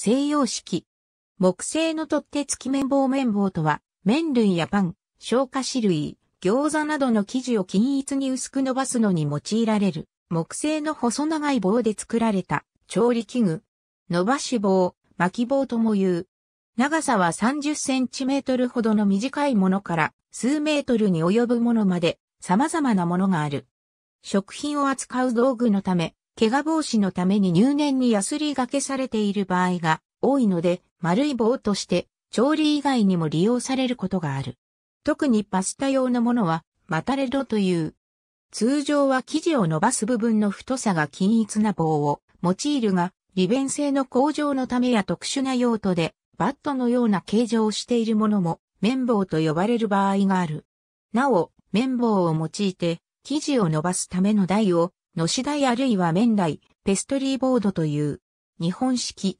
西洋式。木製の取っ手付き綿棒綿棒とは、麺類やパン、消化脂類、餃子などの生地を均一に薄く伸ばすのに用いられる、木製の細長い棒で作られた調理器具。伸ばし棒、巻き棒とも言う。長さは30センチメートルほどの短いものから数メートルに及ぶものまで様々なものがある。食品を扱う道具のため、怪我防止のために入念にヤスリがけされている場合が多いので、丸い棒として調理以外にも利用されることがある。特にパスタ用のものは、マタレドという。通常は生地を伸ばす部分の太さが均一な棒を用いるが、利便性の向上のためや特殊な用途で、バットのような形状をしているものも、綿棒と呼ばれる場合がある。なお、綿棒を用いて、生地を伸ばすための台をのし台あるいは面台、ペストリーボードという、日本式。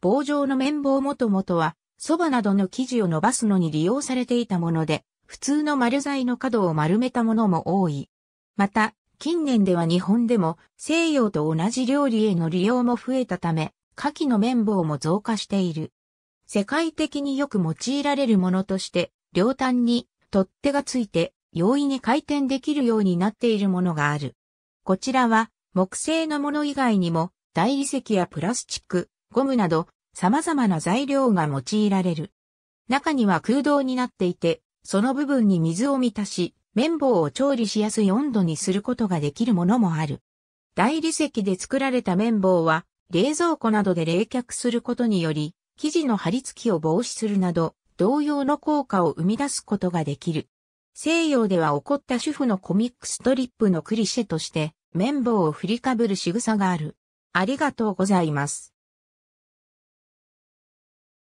棒状の綿棒もともとは、蕎麦などの生地を伸ばすのに利用されていたもので、普通の丸材の角を丸めたものも多い。また、近年では日本でも西洋と同じ料理への利用も増えたため、牡蠣の綿棒も増加している。世界的によく用いられるものとして、両端に取っ手がついて容易に回転できるようになっているものがある。こちらは木製のもの以外にも大理石やプラスチック、ゴムなど様々な材料が用いられる。中には空洞になっていて、その部分に水を満たし、綿棒を調理しやすい温度にすることができるものもある。大理石で作られた綿棒は、冷蔵庫などで冷却することにより、生地の張り付きを防止するなど、同様の効果を生み出すことができる。西洋では起こった主婦のコミックストリップのクリシェとして、綿棒を振りかぶる仕草がある。ありがとうございます。